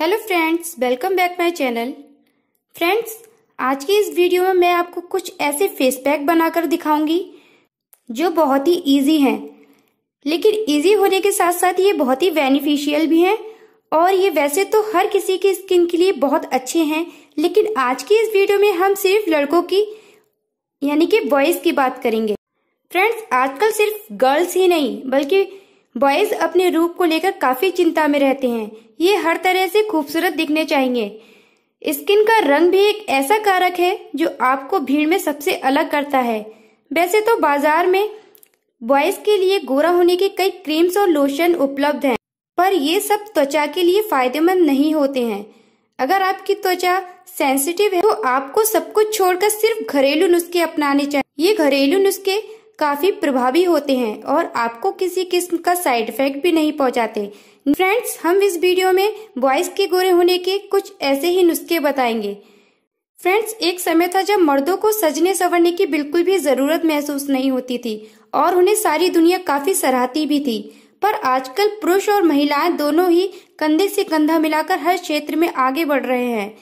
Hello friends welcome back my channel friends आज की इस वीडियो में मैं आपको कुछ ऐसे फेस पैक बनाकर दिखाऊंगी जो बहुत ही इजी हैं लेकिन इजी होने के साथ साथ ये बहुत ही बेनिफिशियल भी हैं और ये वैसे तो हर किसी की स्किन के लिए बहुत अच्छे हैं लेकिन आज की इस वीडियो में हम सिर्फ लड़कों की यानी कि बॉयज़ की बात करेंगे फ्रेंड्स आजकल सिर्फ गर्ल्स ही नहीं बल्कि बॉयज अपने रूप को लेकर काफी चिंता में रहते हैं ये हर तरह से खूबसूरत दिखने चाहिए स्किन का रंग भी एक ऐसा कारक है जो आपको भीड़ में सबसे अलग करता है वैसे तो बाजार में बॉयज के लिए गोरा होने के कई क्रीम्स और लोशन उपलब्ध हैं, पर ये सब त्वचा के लिए फायदेमंद नहीं होते हैं अगर आपकी त्वचा सेंसिटिव है तो आपको सब कुछ छोड़कर सिर्फ घरेलू नुस्खे अपनाने चाहिए ये घरेलू नुस्खे काफ़ी प्रभावी होते हैं और आपको किसी किस्म का साइड इफेक्ट भी नहीं पहुंचाते फ्रेंड्स हम इस वीडियो में बॉयज़ के गोरे होने के कुछ ऐसे ही नुस्खे बताएंगे फ्रेंड्स एक समय था जब मर्दों को सजने संवरने की बिल्कुल भी ज़रूरत महसूस नहीं होती थी और उन्हें सारी दुनिया काफ़ी सराहती भी थी पर आजकल पुरुष और महिलाएं दोनों ही कंधे से कंधा मिलाकर हर क्षेत्र में आगे बढ़ रहे हैं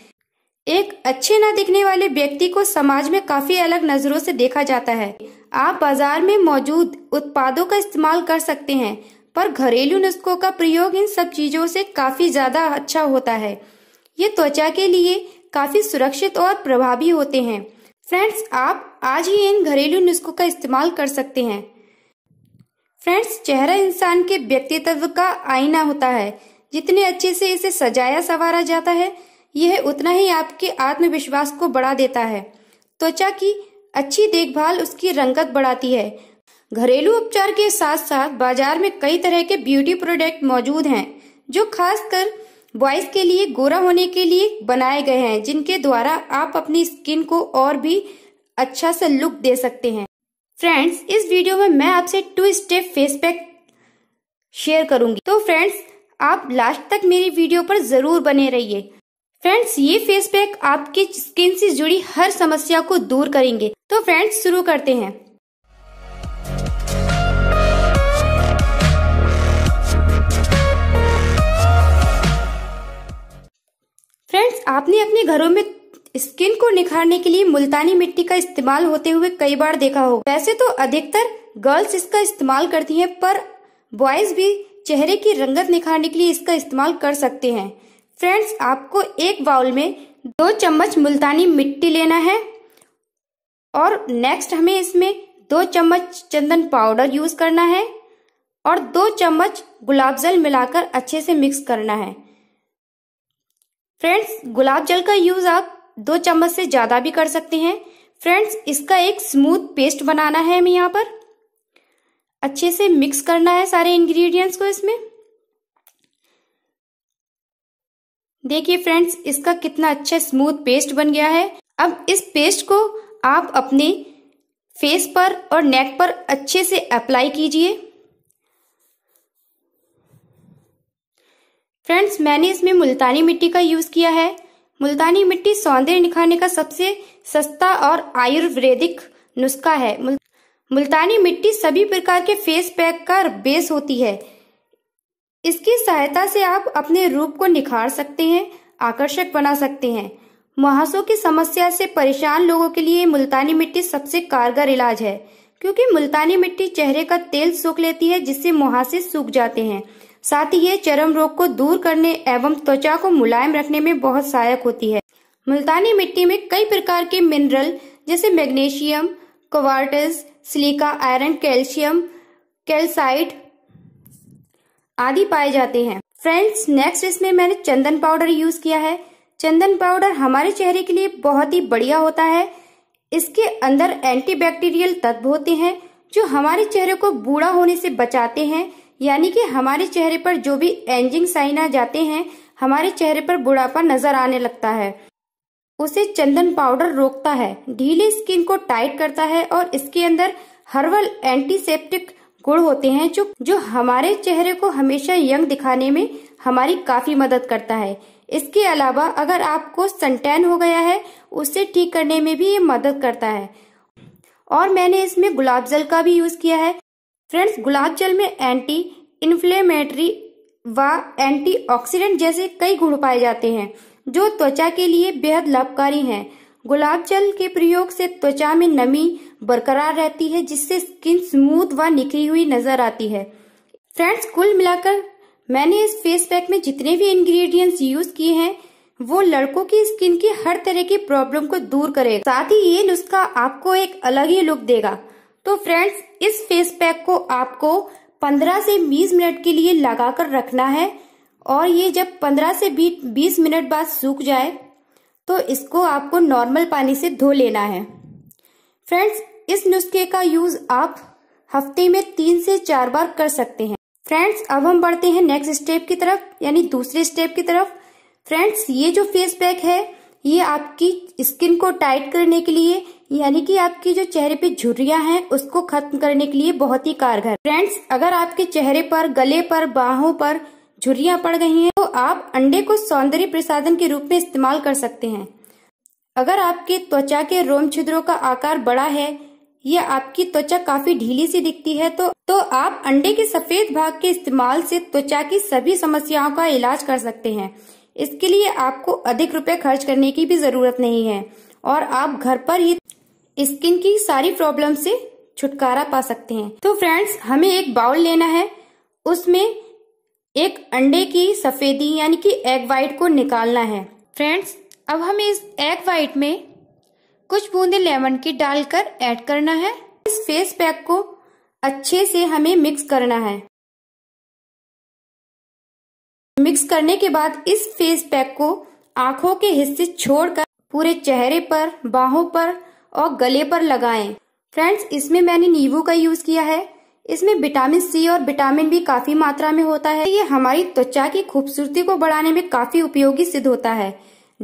एक अच्छे न दिखने वाले व्यक्ति को समाज में काफी अलग नजरों से देखा जाता है आप बाजार में मौजूद उत्पादों का इस्तेमाल कर सकते हैं पर घरेलू नुस्खों का प्रयोग इन सब चीजों से काफी ज्यादा अच्छा होता है ये त्वचा के लिए काफी सुरक्षित और प्रभावी होते हैं फ्रेंड्स आप आज ही इन घरेलू नुस्खों का इस्तेमाल कर सकते हैं फ्रेंड्स चेहरा इंसान के व्यक्तित्व का आईना होता है जितने अच्छे से इसे सजाया संवारा जाता है यह उतना ही आपके आत्मविश्वास को बढ़ा देता है त्वचा की अच्छी देखभाल उसकी रंगत बढ़ाती है घरेलू उपचार के साथ साथ बाजार में कई तरह के ब्यूटी प्रोडक्ट मौजूद हैं जो खासकर बॉयज के लिए गोरा होने के लिए बनाए गए हैं जिनके द्वारा आप अपनी स्किन को और भी अच्छा सा लुक दे सकते हैं फ्रेंड्स इस वीडियो में मैं आपसे two step face pack share करूंगी तो फ्रेंड्स आप लास्ट तक मेरी वीडियो पर जरूर बने रहिए फ्रेंड्स ये फेस पैक आपकी स्किन से जुड़ी हर समस्या को दूर करेंगे तो फ्रेंड्स शुरू करते हैं फ्रेंड्स आपने अपने घरों में स्किन को निखारने के लिए मुल्तानी मिट्टी का इस्तेमाल होते हुए कई बार देखा हो वैसे तो अधिकतर गर्ल्स इसका इस्तेमाल करती हैं पर बॉयज भी चेहरे की रंगत निखारने के लिए इसका इस्तेमाल कर सकते हैं फ्रेंड्स आपको एक बाउल में दो चम्मच मुल्तानी मिट्टी लेना है और नेक्स्ट हमें इसमें दो चम्मच चंदन पाउडर यूज करना है और दो चम्मच गुलाब जल मिलाकर अच्छे से मिक्स करना है फ्रेंड्स गुलाब जल का यूज आप दो चम्मच से ज्यादा भी कर सकते हैं फ्रेंड्स इसका एक स्मूथ पेस्ट बनाना है हमें यहाँ पर अच्छे से मिक्स करना है सारे इंग्रेडिएंट्स को इसमें देखिए फ्रेंड्स इसका कितना अच्छा स्मूथ पेस्ट बन गया है अब इस पेस्ट को आप अपने फेस पर और नेक पर अच्छे से अप्लाई कीजिए फ्रेंड्स मैंने इसमें मुल्तानी मिट्टी का यूज़ किया है मुल्तानी मिट्टी सौंदर्य निखारने का सबसे सस्ता और आयुर्वेदिक नुस्खा है मुल्तानी मिट्टी सभी प्रकार के फेस पैक का बेस होती है इसकी सहायता से आप अपने रूप को निखार सकते हैं आकर्षक बना सकते हैं मुहासों की समस्या से परेशान लोगों के लिए मुल्तानी मिट्टी सबसे कारगर इलाज है क्योंकि मुल्तानी मिट्टी चेहरे का तेल सूख लेती है जिससे मुहासे सूख जाते हैं साथ ही ये चरम रोग को दूर करने एवं त्वचा को मुलायम रखने में बहुत सहायक होती है मुल्तानी मिट्टी में कई प्रकार के मिनरल जैसे magnesium quartz silica iron calcium calcite आदि पाए जाते हैं फ्रेंड्स नेक्स्ट इसमें मैंने चंदन पाउडर यूज किया है चंदन पाउडर हमारे चेहरे के लिए बहुत ही बढ़िया होता है इसके अंदर एंटीबैक्टीरियल तत्व होते हैं जो हमारे चेहरे को बूढ़ा होने से बचाते हैं यानी कि हमारे चेहरे पर जो भी एंजिंग साइन आ जाते हैं हमारे चेहरे पर बुढ़ापा नजर आने लगता है उसे चंदन पाउडर रोकता है ढीली स्किन को टाइट करता है और इसके अंदर हर्बल एंटीसेप्टिक गुण होते हैं जो जो हमारे चेहरे को हमेशा यंग दिखाने में हमारी काफी मदद करता है इसके अलावा अगर आपको सनटैन हो गया है उसे ठीक करने में भी ये मदद करता है और मैंने इसमें गुलाब जल का भी यूज किया है फ्रेंड्स गुलाब जल में एंटी इन्फ्लेमेटरी व एंटीऑक्सीडेंट जैसे कई गुण पाए जाते हैं जो त्वचा के लिए बेहद लाभकारी हैं। गुलाब जल के प्रयोग से त्वचा में नमी बरकरार रहती है जिससे स्किन स्मूथ व निखरी हुई नजर आती है फ्रेंड्स कुल मिलाकर मैंने इस फेस पैक में जितने भी इंग्रेडिएंट्स यूज किए हैं वो लड़कों की स्किन की हर तरह की प्रॉब्लम को दूर करेगा साथ ही ये नुस्खा आपको एक अलग ही लुक देगा तो फ्रेंड्स इस फेस पैक को आपको 15 से 20 मिनट के लिए लगाकर रखना है और ये जब 15 से 20 मिनट बाद सूख जाए तो इसको आपको नॉर्मल पानी से धो लेना है फ्रेंड्स इस नुस्खे का यूज आप हफ्ते में तीन से चार बार कर सकते हैं फ्रेंड्स अब हम बढ़ते हैं नेक्स्ट स्टेप की तरफ यानी दूसरे स्टेप की तरफ फ्रेंड्स ये जो फेस पैक है ये आपकी स्किन को टाइट करने के लिए यानी कि आपकी जो चेहरे पे झुर्रियां हैं उसको खत्म करने के लिए बहुत ही कारगर फ्रेंड्स अगर आपके चेहरे पर गले पर बाहों पर झुर्रियां पड़ गई हैं तो आप अंडे को सौंदर्य प्रसाधन के रूप में इस्तेमाल कर सकते हैं अगर आपके त्वचा के रोम छिद्रों का आकार बड़ा है ये आपकी त्वचा काफी ढीली सी दिखती है तो तो आप अंडे के सफेद भाग के इस्तेमाल से त्वचा की सभी समस्याओं का इलाज कर सकते हैं इसके लिए आपको अधिक रुपए खर्च करने की भी जरूरत नहीं है और आप घर पर ही स्किन की सारी प्रॉब्लम से छुटकारा पा सकते हैं तो फ्रेंड्स हमें एक बाउल लेना है उसमें एक अंडे की सफेदी यानी कि एग वाइट को निकालना है फ्रेंड्स अब हमें इस एग वाइट में कुछ बूंदे लेमन की डालकर ऐड करना है इस फेस पैक को अच्छे से हमें मिक्स करना है मिक्स करने के बाद इस फेस पैक को आंखों के हिस्से छोड़कर पूरे चेहरे पर बाहों पर और गले पर लगाएं। फ्रेंड्स इसमें मैंने नींबू का यूज किया है इसमें विटामिन सी और विटामिन बी काफी मात्रा में होता है ये हमारी त्वचा की खूबसूरती को बढ़ाने में काफी उपयोगी सिद्ध होता है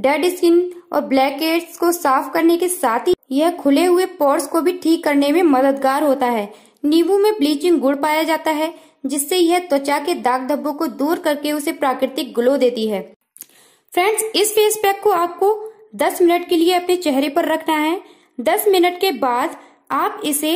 डेड स्किन और ब्लैक हेड्स को साफ करने के साथ ही यह खुले हुए पोर्स को भी ठीक करने में मददगार होता है नींबू में ब्लीचिंग गुड़ पाया जाता है जिससे यह त्वचा के दाग धब्बों को दूर करके उसे प्राकृतिक ग्लो देती है फ्रेंड्स इस फेस पैक को आपको 10 मिनट के लिए अपने चेहरे पर रखना है 10 मिनट के बाद आप इसे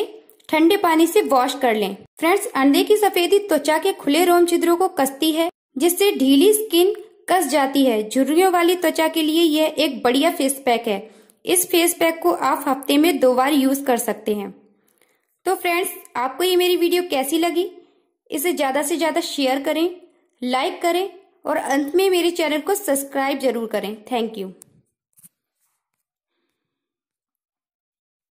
ठंडे पानी से वॉश कर लें फ्रेंड्स अंडे की सफेदी त्वचा के खुले रोम छिद्रों को कसती है जिससे ढीली स्किन कस जाती है झुर्रियों वाली त्वचा के लिए यह एक बढ़िया फेस पैक है इस फेस पैक को आप हफ्ते में दो बार यूज कर सकते हैं तो फ्रेंड्स आपको ये मेरी वीडियो कैसी लगी इसे ज़्यादा से ज़्यादा शेयर करें लाइक करें और अंत में मेरे चैनल को सब्सक्राइब जरूर करें थैंक यू